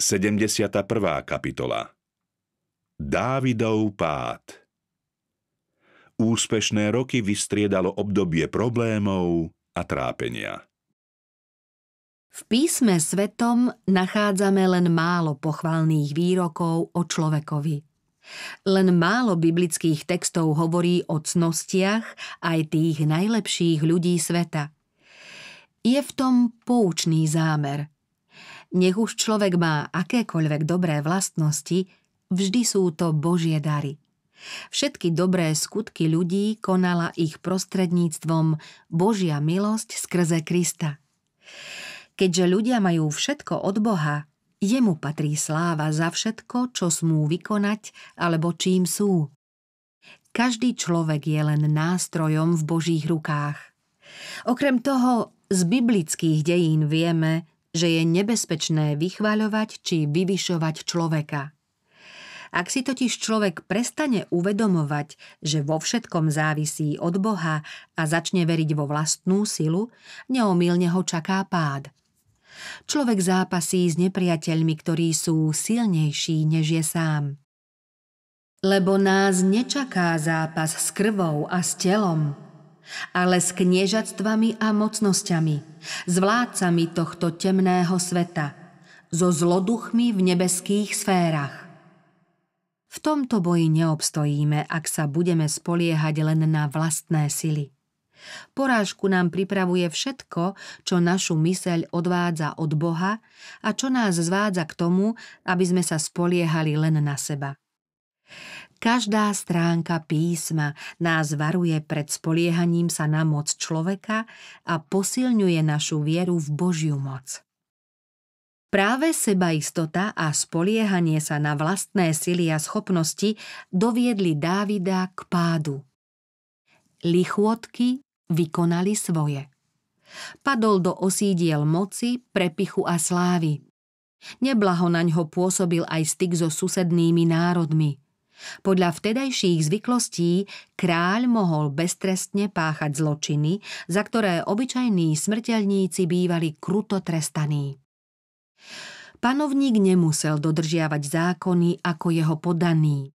71. kapitola Dávidov pád Úspešné roky vystriedalo obdobie problémov a trápenia. V písme svetom nachádzame len málo pochvalných výrokov o človekovi. Len málo biblických textov hovorí o cnostiach aj tých najlepších ľudí sveta. Je v tom poučný zámer – nech už človek má akékoľvek dobré vlastnosti, vždy sú to Božie dary. Všetky dobré skutky ľudí konala ich prostredníctvom Božia milosť skrze Krista. Keďže ľudia majú všetko od Boha, jemu patrí sláva za všetko, čo smú vykonať alebo čím sú. Každý človek je len nástrojom v Božích rukách. Okrem toho, z biblických dejín vieme, že je nebezpečné vychváľovať či vyvyšovať človeka. Ak si totiž človek prestane uvedomovať, že vo všetkom závisí od Boha a začne veriť vo vlastnú silu, neomilne ho čaká pád. Človek zápasí s nepriateľmi, ktorí sú silnejší než je sám. Lebo nás nečaká zápas s krvou a s telom, ale s kniežactvami a mocnosťami, s vládcami tohto temného sveta, so zloduchmi v nebeských sférach. V tomto boji neobstojíme, ak sa budeme spoliehať len na vlastné sily. Porážku nám pripravuje všetko, čo našu myseľ odvádza od Boha a čo nás zvádza k tomu, aby sme sa spoliehali len na seba. Každá stránka písma nás varuje pred spoliehaním sa na moc človeka a posilňuje našu vieru v Božiu moc. Práve sebaistota a spoliehanie sa na vlastné sily a schopnosti doviedli Dávida k pádu. Lichôdky vykonali svoje. Padol do osídiel moci, prepichu a slávy. Neblaho na ňo pôsobil aj styk so susednými národmi. Podľa vtedajších zvyklostí kráľ mohol beztrestne páchať zločiny, za ktoré obyčajní smrteľníci bývali kruto trestaní. Panovník nemusel dodržiavať zákony ako jeho podaní.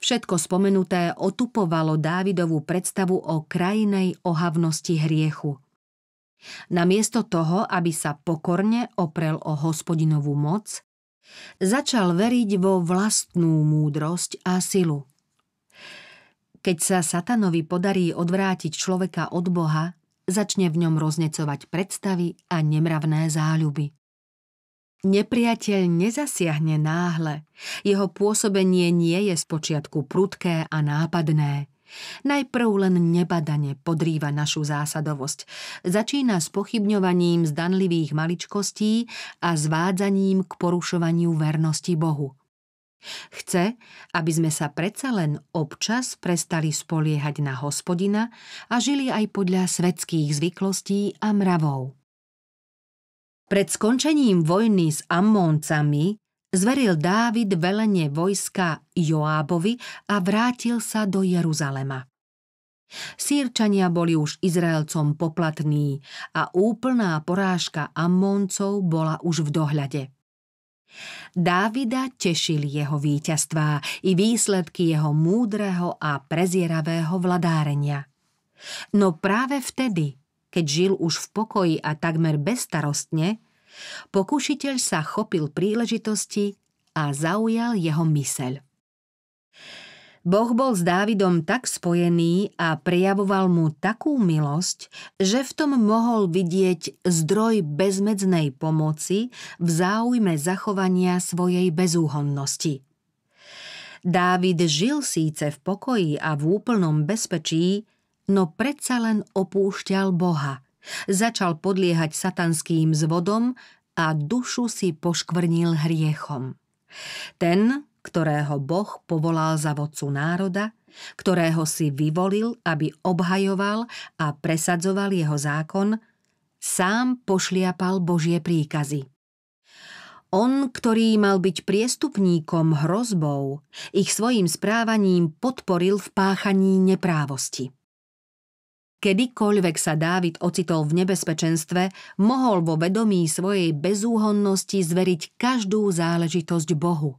Všetko spomenuté otupovalo Dávidovú predstavu o krajinej ohavnosti hriechu. Namiesto toho, aby sa pokorne oprel o hospodinovú moc, Začal veriť vo vlastnú múdrosť a silu. Keď sa satanovi podarí odvrátiť človeka od Boha, začne v ňom roznecovať predstavy a nemravné záľuby. Nepriateľ nezasiahne náhle, jeho pôsobenie nie je spočiatku prudké a nápadné – Najprv len nebadane podrýva našu zásadovosť. Začína s pochybňovaním zdanlivých maličkostí a zvádzaním k porušovaniu vernosti Bohu. Chce, aby sme sa predsa len občas prestali spoliehať na hospodina a žili aj podľa svetských zvyklostí a mravov. Pred skončením vojny s Ammóncami zveril Dávid velenie vojska Joábovi a vrátil sa do Jeruzalema. Sýrčania boli už Izraelcom poplatní a úplná porážka Ammoncov bola už v dohľade. Dávida tešili jeho víťazstvá i výsledky jeho múdreho a prezieravého vladárenia. No práve vtedy, keď žil už v pokoji a takmer bezstarostne, Pokúšiteľ sa chopil príležitosti a zaujal jeho myseľ. Boh bol s Dávidom tak spojený a prejavoval mu takú milosť, že v tom mohol vidieť zdroj bezmedznej pomoci v záujme zachovania svojej bezúhonnosti. Dávid žil síce v pokoji a v úplnom bezpečí, no predsa len opúšťal Boha – Začal podliehať satanským zvodom a dušu si poškvrnil hriechom. Ten, ktorého Boh povolal za vodcu národa, ktorého si vyvolil, aby obhajoval a presadzoval jeho zákon, sám pošliapal Božie príkazy. On, ktorý mal byť priestupníkom hrozbou, ich svojim správaním podporil v páchaní neprávosti. Kedykoľvek sa Dávid ocitol v nebezpečenstve, mohol vo vedomí svojej bezúhonnosti zveriť každú záležitosť Bohu.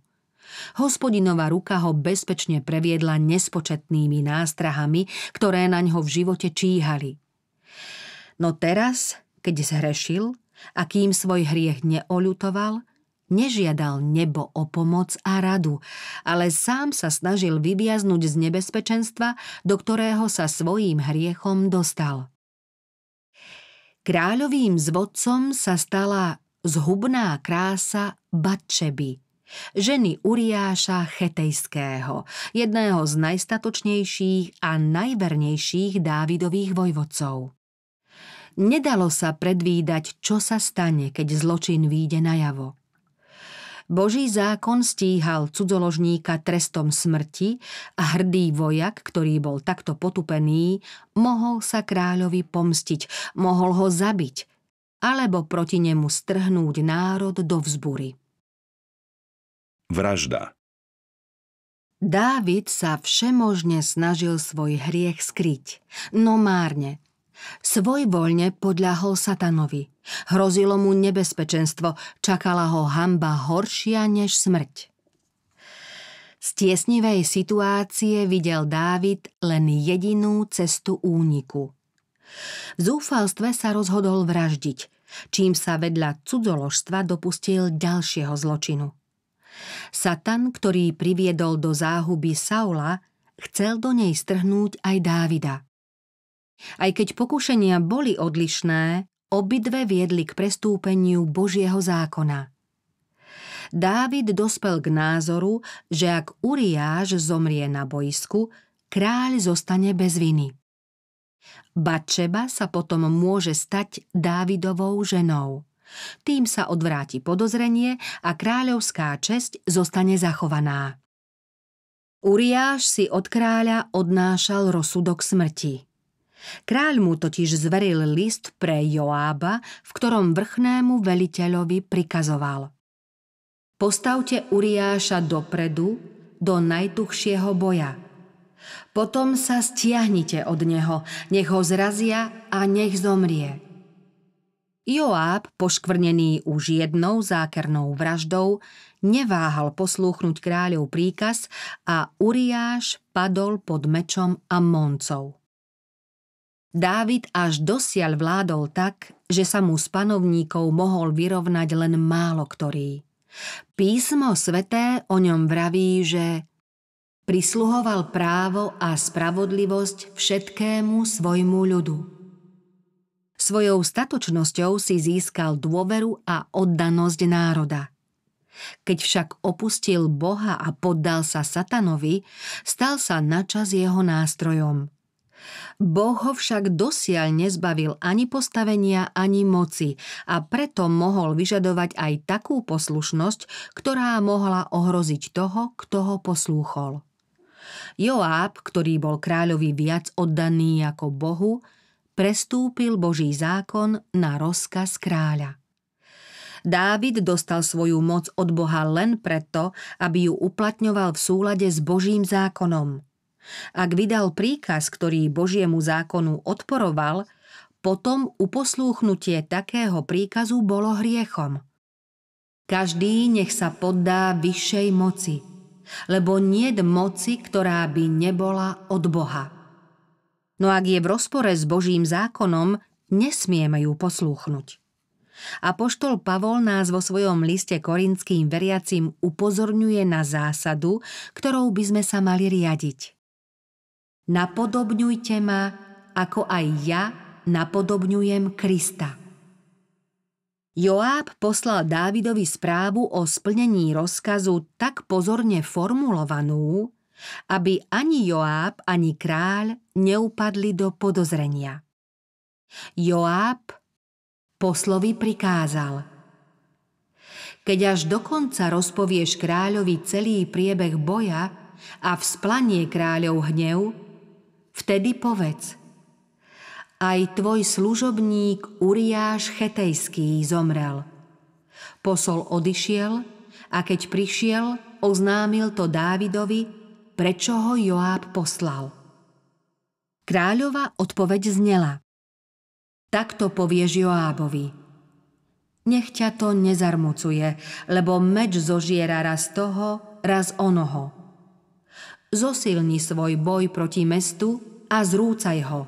Hospodinová ruka ho bezpečne previedla nespočetnými nástrahami, ktoré na ňo v živote číhali. No teraz, keď zhrešil a kým svoj hriech neolutoval, Nežiadal nebo o pomoc a radu, ale sám sa snažil vybiaznuť z nebezpečenstva, do ktorého sa svojím hriechom dostal. Kráľovým zvodcom sa stala zhubná krása Batšeby, ženy Uriáša Chetejského, jedného z najstatočnejších a najvernejších Dávidových vojvodcov. Nedalo sa predvídať, čo sa stane, keď zločin výjde javo. Boží zákon stíhal cudzoložníka trestom smrti a hrdý vojak, ktorý bol takto potupený, mohol sa kráľovi pomstiť, mohol ho zabiť alebo proti nemu strhnúť národ do vzbury. Vražda Dávid sa všemožne snažil svoj hriech skryť, no márne – svoj voľne podľahol satanovi. Hrozilo mu nebezpečenstvo, čakala ho hamba horšia než smrť. Z tiesnivej situácie videl Dávid len jedinú cestu úniku. V zúfalstve sa rozhodol vraždiť, čím sa vedľa cudzoložstva dopustil ďalšieho zločinu. Satan, ktorý priviedol do záhuby Saula, chcel do nej strhnúť aj Dávida – aj keď pokušenia boli odlišné, obidve viedli k prestúpeniu Božieho zákona. Dávid dospel k názoru, že ak Uriáš zomrie na boisku, kráľ zostane bez viny. Bačeba sa potom môže stať Dávidovou ženou. Tým sa odvráti podozrenie a kráľovská česť zostane zachovaná. Uriáš si od kráľa odnášal rozsudok smrti. Kráľ mu totiž zveril list pre Joába, v ktorom vrchnému veliteľovi prikazoval. Postavte Uriáša dopredu, do najtuchšieho boja. Potom sa stiahnite od neho, nech ho zrazia a nech zomrie. Joáb, poškvrnený už jednou zákernou vraždou, neváhal poslúchnuť kráľov príkaz a Uriáš padol pod mečom a moncov. Dávid až dosiaľ vládol tak, že sa mu s panovníkov mohol vyrovnať len málo ktorý. Písmo sveté o ňom vraví, že prisluhoval právo a spravodlivosť všetkému svojmu ľudu. Svojou statočnosťou si získal dôveru a oddanosť národa. Keď však opustil Boha a poddal sa satanovi, stal sa načas jeho nástrojom – Boh ho však dosiaľ nezbavil ani postavenia, ani moci a preto mohol vyžadovať aj takú poslušnosť, ktorá mohla ohroziť toho, kto ho poslúchol. Joáb, ktorý bol kráľovi viac oddaný ako Bohu, prestúpil Boží zákon na rozkaz kráľa. Dávid dostal svoju moc od Boha len preto, aby ju uplatňoval v súlade s Božím zákonom. Ak vydal príkaz, ktorý Božiemu zákonu odporoval, potom uposlúchnutie takého príkazu bolo hriechom. Každý nech sa poddá vyššej moci, lebo nie moci, ktorá by nebola od Boha. No ak je v rozpore s Božím zákonom, nesmieme ju poslúchnuť. Apoštol Pavol nás vo svojom liste korinským veriacim upozorňuje na zásadu, ktorou by sme sa mali riadiť – napodobňujte ma, ako aj ja napodobňujem Krista. Joáb poslal Dávidovi správu o splnení rozkazu tak pozorne formulovanú, aby ani Joáb, ani kráľ neupadli do podozrenia. Joáb poslovi prikázal Keď až dokonca rozpovieš kráľovi celý priebeh boja a vzplanie kráľov hnev, Vtedy povedz, aj tvoj služobník Uriáš Chetejský zomrel. Posol odišiel a keď prišiel, oznámil to Dávidovi, prečo ho Joáb poslal. Kráľova odpoveď znela. Takto povieš Joábovi. Nech ťa to nezarmucuje, lebo meč zožiera raz toho, raz onoho – zosilni svoj boj proti mestu a zrúcaj ho.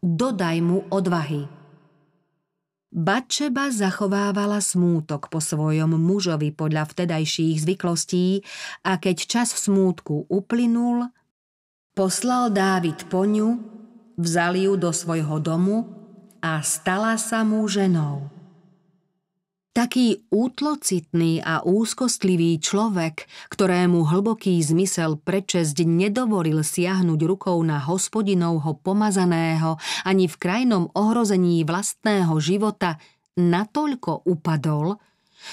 Dodaj mu odvahy. Bačeba zachovávala smútok po svojom mužovi podľa vtedajších zvyklostí a keď čas smútku uplynul, poslal Dávid po ňu, vzal ju do svojho domu a stala sa mu ženou. Taký útlocitný a úzkostlivý človek, ktorému hlboký zmysel prečesť nedovolil siahnuť rukou na hospodinovho pomazaného ani v krajnom ohrození vlastného života, natoľko upadol,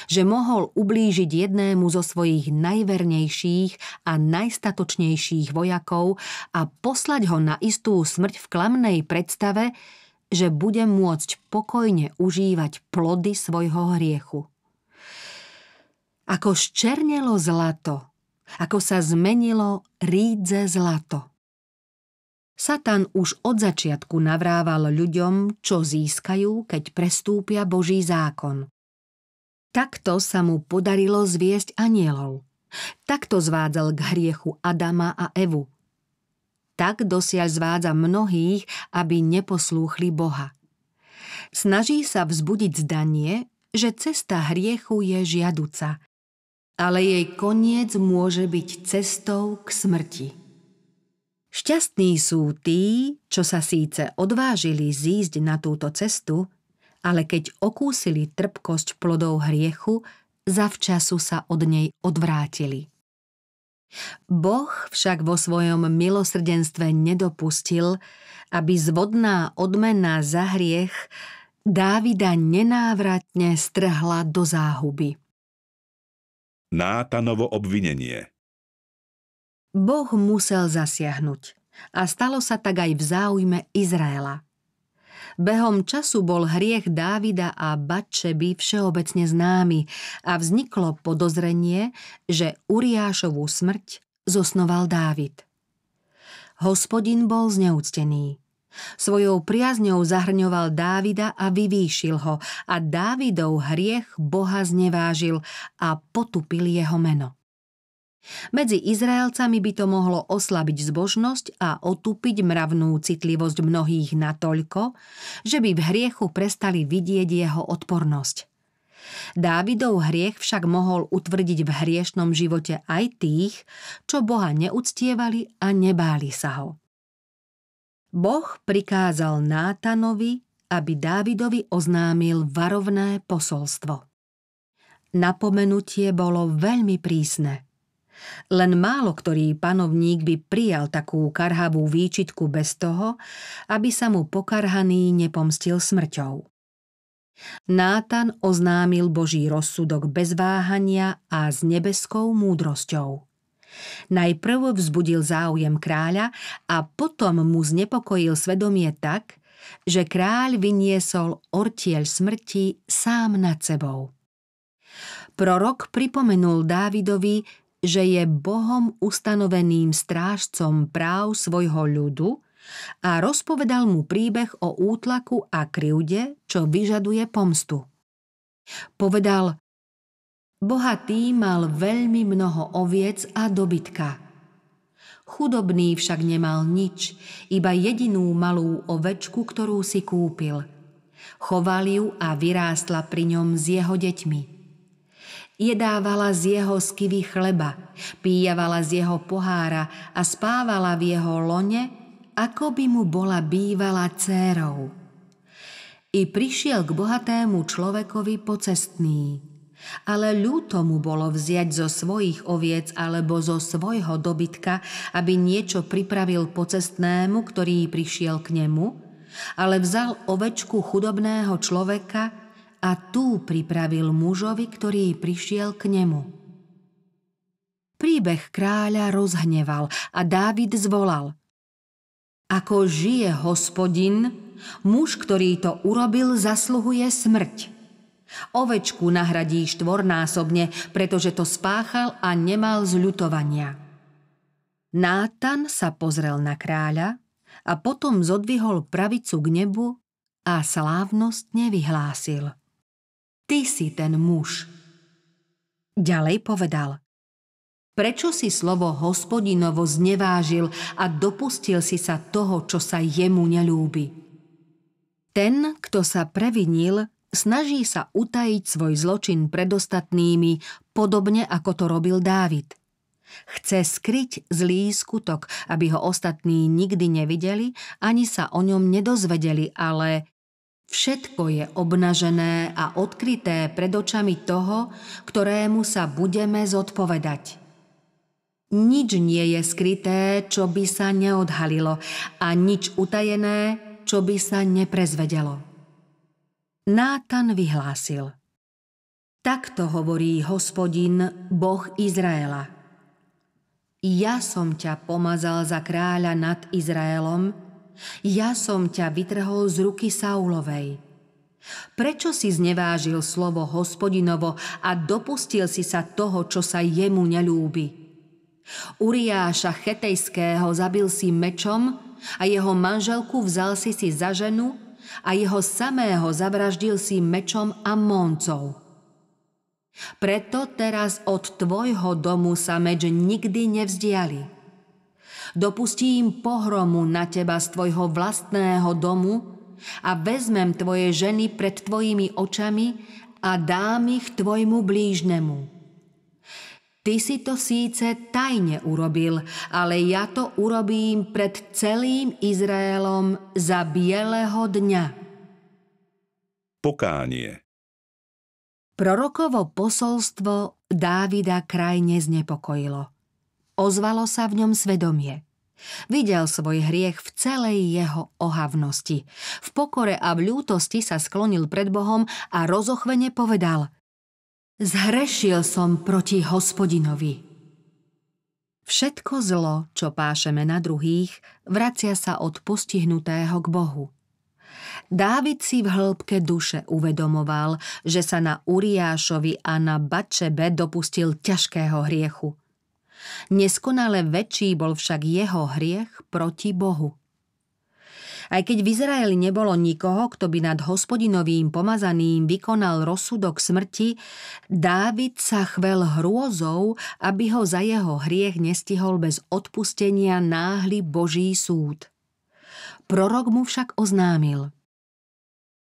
že mohol ublížiť jednému zo svojich najvernejších a najstatočnejších vojakov a poslať ho na istú smrť v klamnej predstave, že budem môcť pokojne užívať plody svojho hriechu. Ako ščernelo zlato, ako sa zmenilo rídze zlato. Satan už od začiatku navrával ľuďom, čo získajú, keď prestúpia Boží zákon. Takto sa mu podarilo zviesť anielov. Takto zvádzal k hriechu Adama a Evu – tak dosiaľ zvádza mnohých, aby neposlúchli Boha. Snaží sa vzbudiť zdanie, že cesta hriechu je žiaduca, ale jej koniec môže byť cestou k smrti. Šťastní sú tí, čo sa síce odvážili zísť na túto cestu, ale keď okúsili trpkosť plodov hriechu, zavčasu sa od nej odvrátili. Boh však vo svojom milosrdenstve nedopustil, aby zvodná odmena za hriech Dávida nenávratne strhla do záhuby. Nátanovo obvinenie Boh musel zasiahnuť a stalo sa tak aj v záujme Izraela – Behom času bol hriech Dávida a Bačeby všeobecne známy a vzniklo podozrenie, že Uriášovú smrť zosnoval Dávid. Hospodin bol zneúctený. Svojou priazňou zahrňoval Dávida a vyvýšil ho a Dávidov hriech Boha znevážil a potupil jeho meno. Medzi Izraelcami by to mohlo oslabiť zbožnosť a otupiť mravnú citlivosť mnohých natoľko, že by v hriechu prestali vidieť jeho odpornosť. Dávidov hriech však mohol utvrdiť v hriešnom živote aj tých, čo Boha neúctievali a nebáli sa ho. Boh prikázal Nátanovi, aby Dávidovi oznámil varovné posolstvo. Napomenutie bolo veľmi prísne – len málo ktorý panovník by prijal takú karhavú výčitku bez toho, aby sa mu pokarhaný nepomstil smrťou. Nátan oznámil Boží rozsudok bez váhania a s nebeskou múdrosťou. Najprv vzbudil záujem kráľa a potom mu znepokojil svedomie tak, že kráľ vyniesol ortieľ smrti sám nad sebou. Prorok pripomenul Dávidovi, že je Bohom ustanoveným strážcom práv svojho ľudu a rozpovedal mu príbeh o útlaku a kryvde, čo vyžaduje pomstu. Povedal, bohatý mal veľmi mnoho oviec a dobytka – Chudobný však nemal nič, iba jedinú malú ovečku, ktorú si kúpil. Choval ju a vyrástla pri ňom s jeho deťmi jedávala z jeho skivy chleba, píjavala z jeho pohára a spávala v jeho lone, ako by mu bola bývala dcérou. I prišiel k bohatému človekovi pocestný, ale ľúto mu bolo vziať zo svojich oviec alebo zo svojho dobytka, aby niečo pripravil pocestnému, ktorý prišiel k nemu, ale vzal ovečku chudobného človeka, a tú pripravil mužovi, ktorý prišiel k nemu. Príbeh kráľa rozhneval a Dávid zvolal. Ako žije hospodin, muž, ktorý to urobil, zasluhuje smrť. Ovečku nahradí štvornásobne, pretože to spáchal a nemal zľutovania. Nátan sa pozrel na kráľa a potom zodvihol pravicu k nebu a slávnostne vyhlásil – ty si ten muž. Ďalej povedal, prečo si slovo hospodinovo znevážil a dopustil si sa toho, čo sa jemu nelúbi? Ten, kto sa previnil, snaží sa utajiť svoj zločin pred ostatnými, podobne ako to robil Dávid. Chce skryť zlý skutok, aby ho ostatní nikdy nevideli, ani sa o ňom nedozvedeli, ale Všetko je obnažené a odkryté pred očami toho, ktorému sa budeme zodpovedať. Nič nie je skryté, čo by sa neodhalilo a nič utajené, čo by sa neprezvedelo. Nátan vyhlásil. Takto hovorí hospodin, boh Izraela. Ja som ťa pomazal za kráľa nad Izraelom – ja som ťa vytrhol z ruky Saulovej. Prečo si znevážil slovo hospodinovo a dopustil si sa toho, čo sa jemu nelúbi? Uriáša Chetejského zabil si mečom a jeho manželku vzal si si za ženu a jeho samého zavraždil si mečom a moncov. Preto teraz od tvojho domu sa meč nikdy nevzdiali. Dopustím pohromu na teba z tvojho vlastného domu a vezmem tvoje ženy pred tvojimi očami a dám ich tvojmu blížnemu. Ty si to síce tajne urobil, ale ja to urobím pred celým Izraelom za bieleho dňa. Pokánie Prorokovo posolstvo Dávida krajne znepokojilo. Ozvalo sa v ňom svedomie. Videl svoj hriech v celej jeho ohavnosti. V pokore a v ľútosti sa sklonil pred Bohom a rozochvene povedal Zhrešil som proti hospodinovi. Všetko zlo, čo pášeme na druhých, vracia sa od postihnutého k Bohu. Dávid si v hĺbke duše uvedomoval, že sa na Uriášovi a na Bačebe dopustil ťažkého hriechu – Neskonale väčší bol však jeho hriech proti Bohu. Aj keď v Izraeli nebolo nikoho, kto by nad hospodinovým pomazaným vykonal rozsudok smrti, Dávid sa chvel hrôzou, aby ho za jeho hriech nestihol bez odpustenia náhly Boží súd. Prorok mu však oznámil –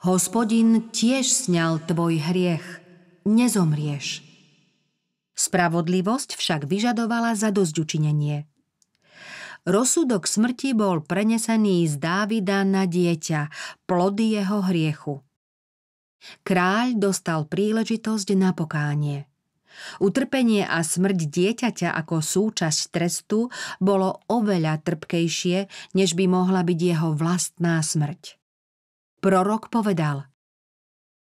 Hospodin tiež sňal tvoj hriech, nezomrieš. Spravodlivosť však vyžadovala zadozďučinenie. Rozsudok smrti bol prenesený z Dávida na dieťa, plody jeho hriechu. Kráľ dostal príležitosť na pokánie. Utrpenie a smrť dieťaťa ako súčasť trestu bolo oveľa trpkejšie, než by mohla byť jeho vlastná smrť. Prorok povedal –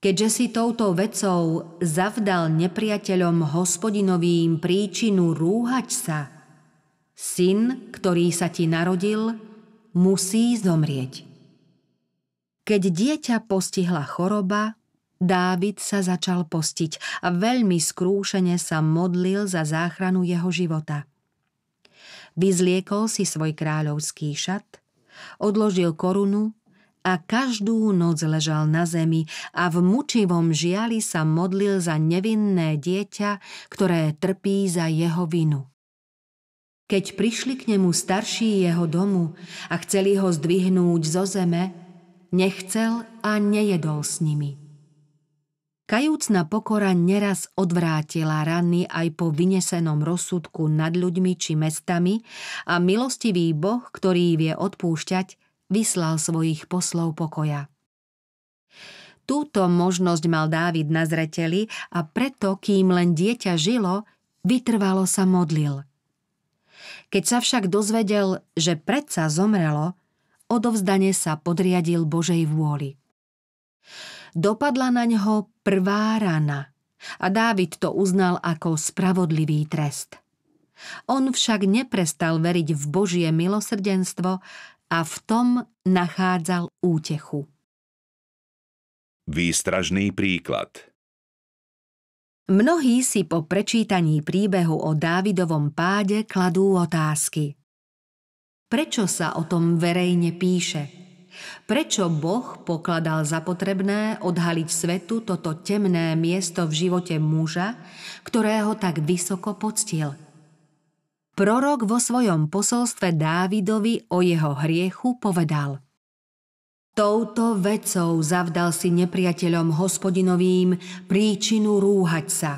Keďže si touto vecou zavdal nepriateľom hospodinovým príčinu rúhať sa, syn, ktorý sa ti narodil, musí zomrieť. Keď dieťa postihla choroba, Dávid sa začal postiť a veľmi skrúšene sa modlil za záchranu jeho života. Vyzliekol si svoj kráľovský šat, odložil korunu a každú noc ležal na zemi a v mučivom žiali sa modlil za nevinné dieťa, ktoré trpí za jeho vinu. Keď prišli k nemu starší jeho domu a chceli ho zdvihnúť zo zeme, nechcel a nejedol s nimi. Kajúcna pokora neraz odvrátila rany aj po vynesenom rozsudku nad ľuďmi či mestami a milostivý Boh, ktorý vie odpúšťať, vyslal svojich poslov pokoja. Túto možnosť mal Dávid na zreteli a preto, kým len dieťa žilo, vytrvalo sa modlil. Keď sa však dozvedel, že predsa zomrelo, odovzdane sa podriadil Božej vôli. Dopadla na ňo prvá rana a Dávid to uznal ako spravodlivý trest. On však neprestal veriť v Božie milosrdenstvo a v tom nachádzal útechu. Výstražný príklad Mnohí si po prečítaní príbehu o Dávidovom páde kladú otázky. Prečo sa o tom verejne píše? Prečo Boh pokladal za potrebné odhaliť svetu toto temné miesto v živote muža, ktorého tak vysoko poctil – prorok vo svojom posolstve Dávidovi o jeho hriechu povedal – Touto vecou zavdal si nepriateľom hospodinovým príčinu rúhať sa.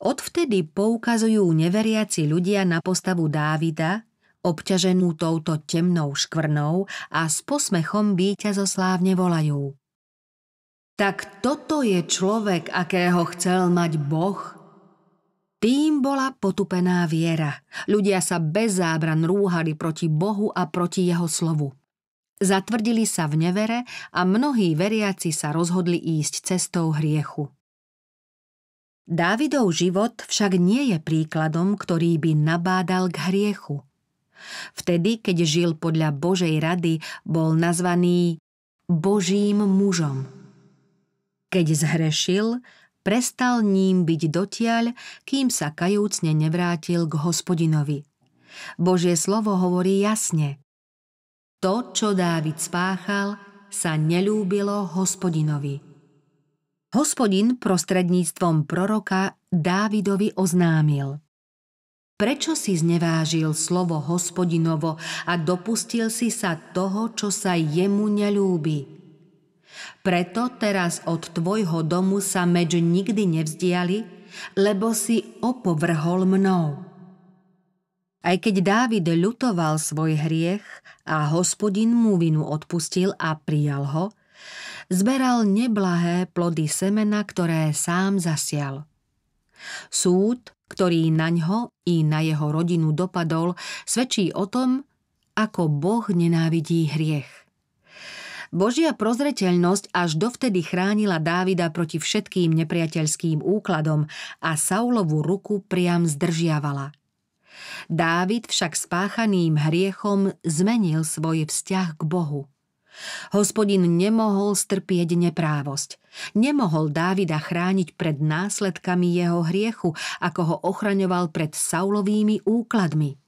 Odvtedy poukazujú neveriaci ľudia na postavu Dávida, obťaženú touto temnou škvrnou a s posmechom víťazoslávne volajú. Tak toto je človek, akého chcel mať Boh – tým bola potupená viera. Ľudia sa bez zábran rúhali proti Bohu a proti jeho slovu. Zatvrdili sa v nevere a mnohí veriaci sa rozhodli ísť cestou hriechu. Dávidov život však nie je príkladom, ktorý by nabádal k hriechu. Vtedy, keď žil podľa Božej rady, bol nazvaný Božím mužom. Keď zhrešil, prestal ním byť dotiaľ, kým sa kajúcne nevrátil k hospodinovi. Božie slovo hovorí jasne. To, čo Dávid spáchal, sa nelúbilo hospodinovi. Hospodin prostredníctvom proroka Dávidovi oznámil. Prečo si znevážil slovo hospodinovo a dopustil si sa toho, čo sa jemu nelúbi? Preto teraz od tvojho domu sa meč nikdy nevzdiali, lebo si opovrhol mnou. Aj keď Dávid ľutoval svoj hriech a hospodin mu vinu odpustil a prijal ho, zberal neblahé plody semena, ktoré sám zasial. Súd, ktorý na ňo i na jeho rodinu dopadol, svedčí o tom, ako Boh nenávidí hriech. Božia prozreteľnosť až dovtedy chránila Dávida proti všetkým nepriateľským úkladom a Saulovú ruku priam zdržiavala. Dávid však spáchaným hriechom zmenil svoj vzťah k Bohu. Hospodin nemohol strpieť neprávosť. Nemohol Dávida chrániť pred následkami jeho hriechu, ako ho ochraňoval pred Saulovými úkladmi.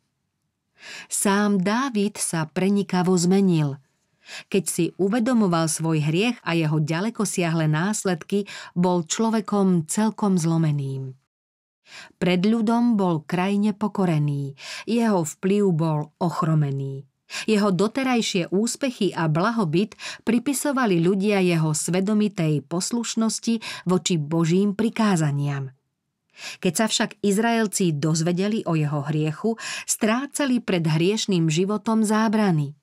Sám Dávid sa prenikavo zmenil – keď si uvedomoval svoj hriech a jeho ďaleko siahle následky, bol človekom celkom zlomeným. Pred ľudom bol krajne pokorený, jeho vplyv bol ochromený. Jeho doterajšie úspechy a blahobyt pripisovali ľudia jeho svedomitej poslušnosti voči Božím prikázaniam – keď sa však Izraelci dozvedeli o jeho hriechu, strácali pred hriešným životom zábrany.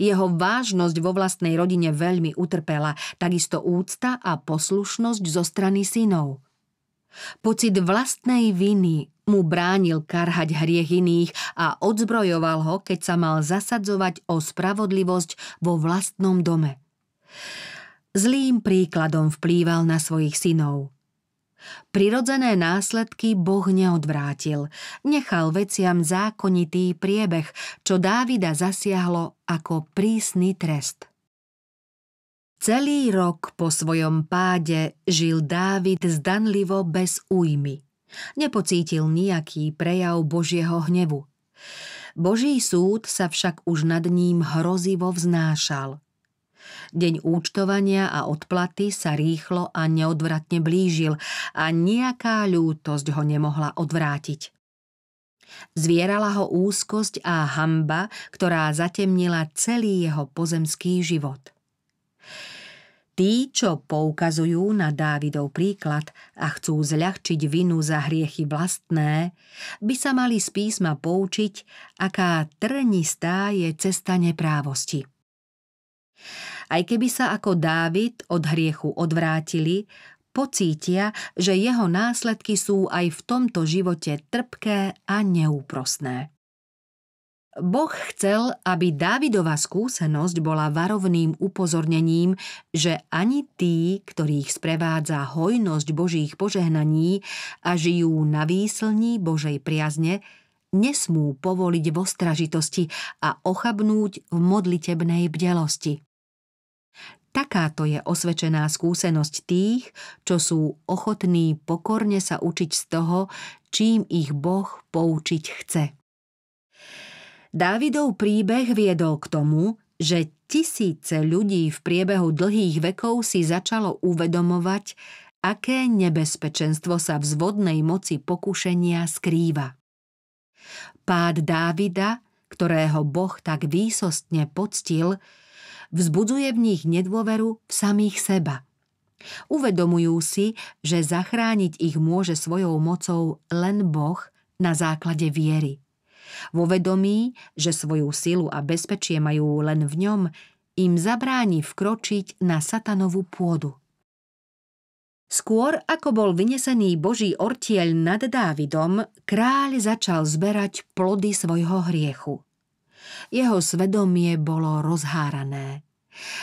Jeho vážnosť vo vlastnej rodine veľmi utrpela, takisto úcta a poslušnosť zo strany synov. Pocit vlastnej viny mu bránil karhať hriech iných a odzbrojoval ho, keď sa mal zasadzovať o spravodlivosť vo vlastnom dome. Zlým príkladom vplýval na svojich synov – Prirodzené následky Boh neodvrátil, nechal veciam zákonitý priebeh, čo Dávida zasiahlo ako prísny trest. Celý rok po svojom páde žil Dávid zdanlivo bez újmy. Nepocítil nejaký prejav Božieho hnevu. Boží súd sa však už nad ním hrozivo vznášal – Deň účtovania a odplaty sa rýchlo a neodvratne blížil a nejaká ľútosť ho nemohla odvrátiť. Zvierala ho úzkosť a hamba, ktorá zatemnila celý jeho pozemský život. Tí, čo poukazujú na Dávidov príklad a chcú zľahčiť vinu za hriechy vlastné, by sa mali z písma poučiť, aká trnistá je cesta neprávosti. Aj keby sa ako Dávid od hriechu odvrátili, pocítia, že jeho následky sú aj v tomto živote trpké a neúprosné. Boh chcel, aby Dávidova skúsenosť bola varovným upozornením, že ani tí, ktorých sprevádza hojnosť Božích požehnaní a žijú na výslní Božej priazne, nesmú povoliť v ostražitosti a ochabnúť v modlitebnej bdelosti. Takáto je osvečená skúsenosť tých, čo sú ochotní pokorne sa učiť z toho, čím ich Boh poučiť chce. Dávidov príbeh viedol k tomu, že tisíce ľudí v priebehu dlhých vekov si začalo uvedomovať, aké nebezpečenstvo sa v zvodnej moci pokušenia skrýva. Pád Dávida, ktorého Boh tak výsostne poctil, vzbudzuje v nich nedôveru v samých seba. Uvedomujú si, že zachrániť ich môže svojou mocou len Boh na základe viery. Vo vedomí, že svoju silu a bezpečie majú len v ňom, im zabráni vkročiť na satanovú pôdu. Skôr ako bol vynesený Boží ortieľ nad Dávidom, kráľ začal zberať plody svojho hriechu. Jeho svedomie bolo rozhárané.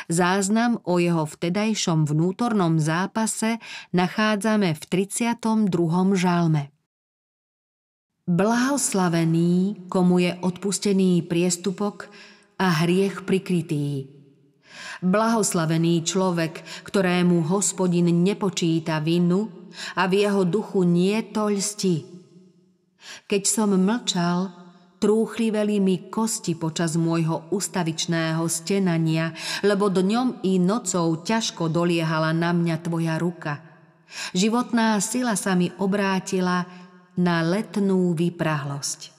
Záznam o jeho vtedajšom vnútornom zápase nachádzame v 32. žalme. Blahoslavený, komu je odpustený priestupok a hriech prikrytý. Blahoslavený človek, ktorému hospodin nepočíta vinu a v jeho duchu nie toľsti. Keď som mlčal, trúchliveli mi kosti počas môjho ustavičného stenania, lebo dňom i nocou ťažko doliehala na mňa tvoja ruka. Životná sila sa mi obrátila na letnú vyprahlosť.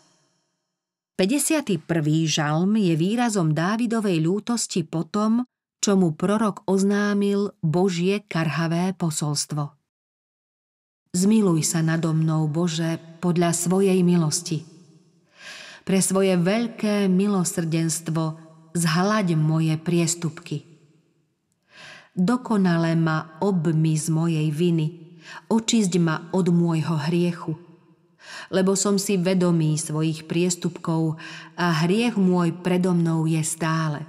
51. žalm je výrazom Dávidovej ľútosti po tom, čo mu prorok oznámil Božie karhavé posolstvo. Zmiluj sa nado mnou, Bože, podľa svojej milosti – pre svoje veľké milosrdenstvo zhlaď moje priestupky. Dokonale ma obmy z mojej viny, očisť ma od môjho hriechu. Lebo som si vedomý svojich priestupkov a hriech môj predo mnou je stále.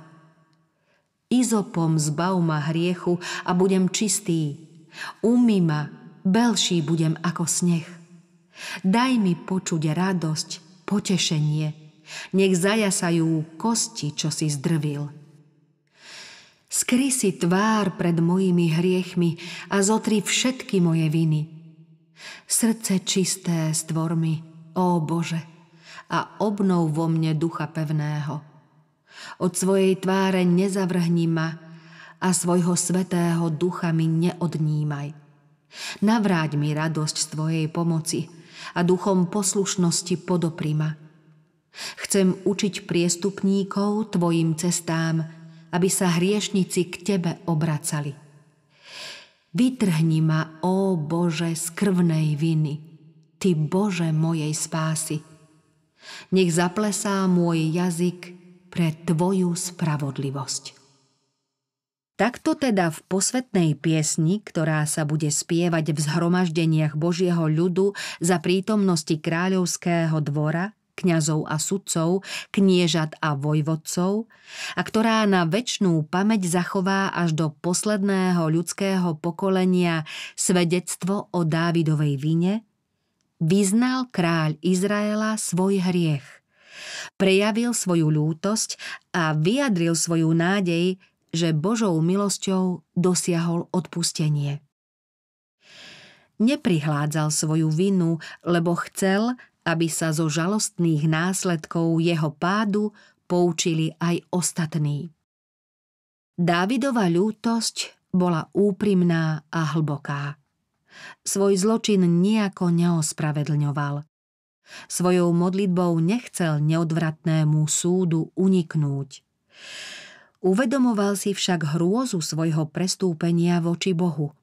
Izopom zbav ma hriechu a budem čistý. Umy ma, belší budem ako sneh. Daj mi počuť radosť potešenie. Nech zajasajú kosti, čo si zdrvil. Skry si tvár pred mojimi hriechmi a zotri všetky moje viny. Srdce čisté stvor mi, ó Bože, a obnov vo mne ducha pevného. Od svojej tváre nezavrhni ma a svojho svetého ducha mi neodnímaj. Navráť mi radosť z Tvojej pomoci – a duchom poslušnosti podoprima. Chcem učiť priestupníkov tvojim cestám, aby sa hriešnici k tebe obracali. Vytrhni ma, ó Bože, z krvnej viny, Ty Bože mojej spásy. Nech zaplesá môj jazyk pre Tvoju spravodlivosť. Takto teda v posvetnej piesni, ktorá sa bude spievať v zhromaždeniach Božieho ľudu za prítomnosti kráľovského dvora, kňazov a sudcov, kniežat a vojvodcov, a ktorá na väčšnú pamäť zachová až do posledného ľudského pokolenia svedectvo o Dávidovej vine, vyznal kráľ Izraela svoj hriech. Prejavil svoju ľútosť a vyjadril svoju nádej, že Božou milosťou dosiahol odpustenie. Neprihládzal svoju vinu, lebo chcel, aby sa zo žalostných následkov jeho pádu poučili aj ostatní. Dávidova ľútosť bola úprimná a hlboká. Svoj zločin nejako neospravedlňoval. Svojou modlitbou nechcel neodvratnému súdu uniknúť. Uvedomoval si však hrôzu svojho prestúpenia voči Bohu.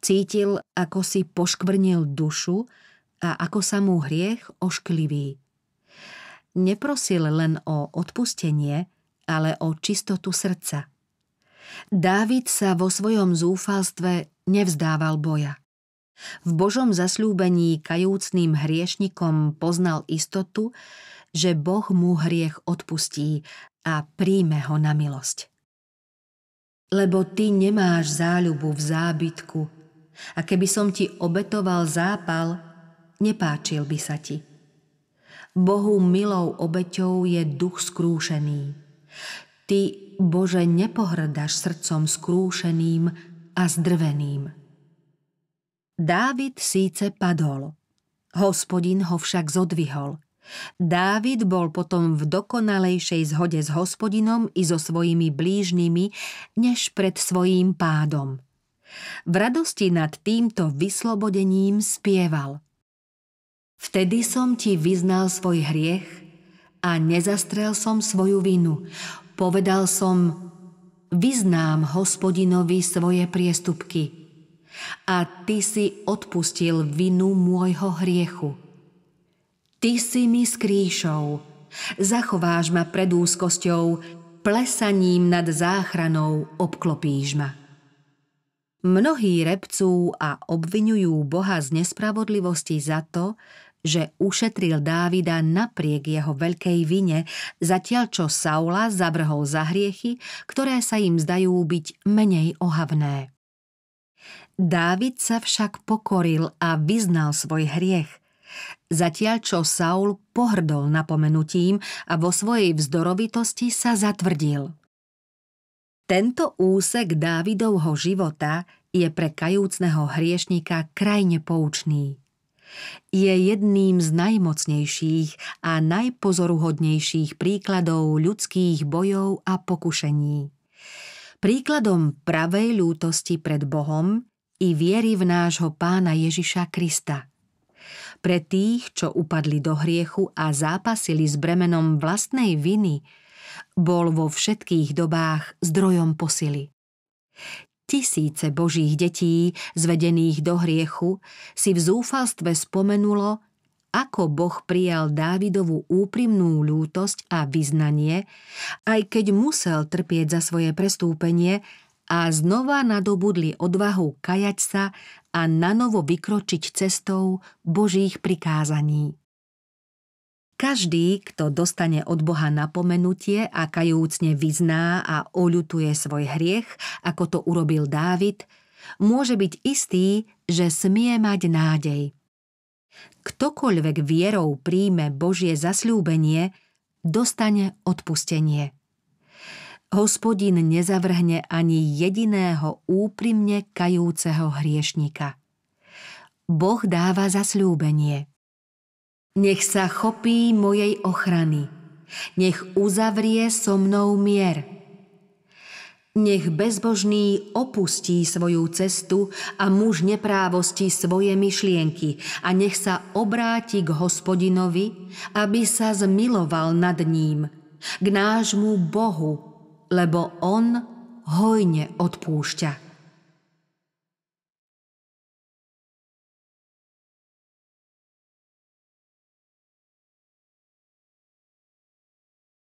Cítil, ako si poškvrnil dušu a ako sa mu hriech ošklivý. Neprosil len o odpustenie, ale o čistotu srdca. Dávid sa vo svojom zúfalstve nevzdával boja. V Božom zasľúbení kajúcným hriešnikom poznal istotu, že Boh mu hriech odpustí a príjme ho na milosť. Lebo ty nemáš záľubu v zábytku a keby som ti obetoval zápal, nepáčil by sa ti. Bohu milou obeťou je duch skrúšený. Ty, Bože, nepohrdaš srdcom skrúšeným a zdrveným. Dávid síce padol, hospodin ho však zodvihol – Dávid bol potom v dokonalejšej zhode s hospodinom i so svojimi blížnymi, než pred svojím pádom. V radosti nad týmto vyslobodením spieval. Vtedy som ti vyznal svoj hriech a nezastrel som svoju vinu. Povedal som, vyznám hospodinovi svoje priestupky. A ty si odpustil vinu môjho hriechu Ty si mi skrýšou, zachováš ma pred úzkosťou, plesaním nad záchranou obklopíš ma. Mnohí repcú a obvinujú Boha z nespravodlivosti za to, že ušetril Dávida napriek jeho veľkej vine, zatiaľ čo Saula zabrhol za hriechy, ktoré sa im zdajú byť menej ohavné. Dávid sa však pokoril a vyznal svoj hriech – zatiaľ čo Saul pohrdol napomenutím a vo svojej vzdorovitosti sa zatvrdil. Tento úsek Dávidovho života je pre kajúcneho hriešníka krajne poučný. Je jedným z najmocnejších a najpozoruhodnejších príkladov ľudských bojov a pokušení. Príkladom pravej ľútosti pred Bohom i viery v nášho pána Ježiša Krista – pre tých, čo upadli do hriechu a zápasili s bremenom vlastnej viny, bol vo všetkých dobách zdrojom posily. Tisíce božích detí, zvedených do hriechu, si v zúfalstve spomenulo, ako Boh prijal Dávidovú úprimnú ľútosť a vyznanie, aj keď musel trpieť za svoje prestúpenie a znova nadobudli odvahu kajať sa a nanovo vykročiť cestou Božích prikázaní. Každý, kto dostane od Boha napomenutie a kajúcne vyzná a oľutuje svoj hriech, ako to urobil Dávid, môže byť istý, že smie mať nádej. Ktokoľvek vierou príjme Božie zasľúbenie, dostane odpustenie hospodin nezavrhne ani jediného úprimne kajúceho hriešnika. Boh dáva zasľúbenie. Nech sa chopí mojej ochrany, nech uzavrie so mnou mier. Nech bezbožný opustí svoju cestu a muž neprávosti svoje myšlienky a nech sa obráti k hospodinovi, aby sa zmiloval nad ním, k nášmu Bohu, lebo On hojne odpúšťa.